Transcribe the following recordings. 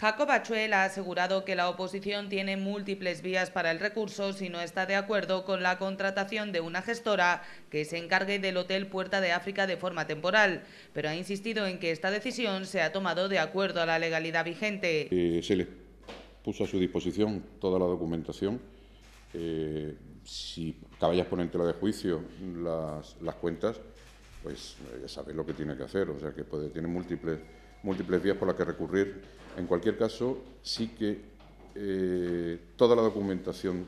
Jacob Achuel ha asegurado que la oposición tiene múltiples vías para el recurso si no está de acuerdo con la contratación de una gestora que se encargue del Hotel Puerta de África de forma temporal, pero ha insistido en que esta decisión se ha tomado de acuerdo a la legalidad vigente. Eh, se le puso a su disposición toda la documentación. Eh, si caballas ponente la de juicio las, cuentas, pues eh, ya sabéis lo que tiene que hacer, o sea que puede, tiene múltiples múltiples vías por las que recurrir. En cualquier caso, sí que eh, toda la documentación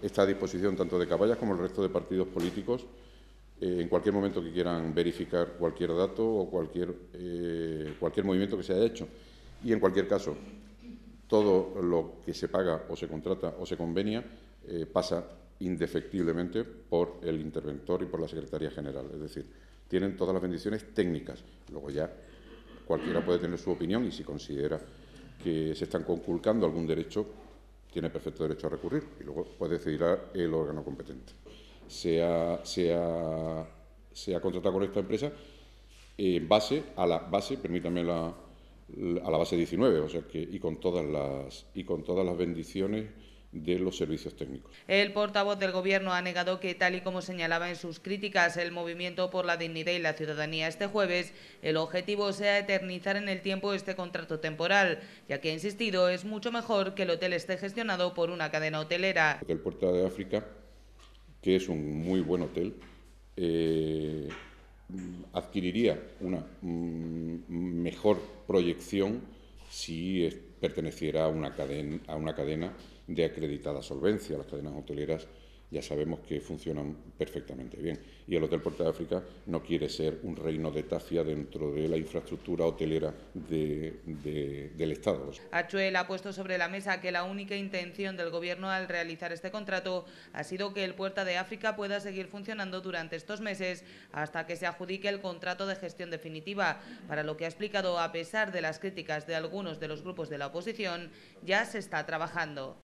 está a disposición tanto de Caballas como el resto de partidos políticos eh, en cualquier momento que quieran verificar cualquier dato o cualquier, eh, cualquier movimiento que se haya hecho. Y en cualquier caso, todo lo que se paga o se contrata o se convenia pasa indefectiblemente por el interventor y por la Secretaría General. Es decir, tienen todas las bendiciones técnicas. Luego ya cualquiera puede tener su opinión y si considera que se están conculcando algún derecho, tiene perfecto derecho a recurrir y luego puede decidir el órgano competente. Se ha, contratado con esta empresa en base a la base, permítame la, a la base 19, o sea que y con todas las y con todas las bendiciones de los servicios técnicos. El portavoz del Gobierno ha negado que, tal y como señalaba en sus críticas el Movimiento por la Dignidad y la Ciudadanía este jueves, el objetivo sea eternizar en el tiempo este contrato temporal, ya que ha insistido es mucho mejor que el hotel esté gestionado por una cadena hotelera. El Hotel de África, que es un muy buen hotel, eh, adquiriría una mm, mejor proyección si perteneciera a una cadena, a una cadena de acreditada solvencia. Las cadenas hoteleras ya sabemos que funcionan perfectamente bien. Y el Hotel Puerta de África no quiere ser un reino de tafia dentro de la infraestructura hotelera del Estado. Achuel ha puesto sobre la mesa que la única intención del Gobierno al realizar este contrato ha sido que el Puerta de África pueda seguir funcionando durante estos meses hasta que se adjudique el contrato de gestión definitiva, para lo que ha explicado, a pesar de las críticas de algunos de los grupos de la oposición, ya se está trabajando.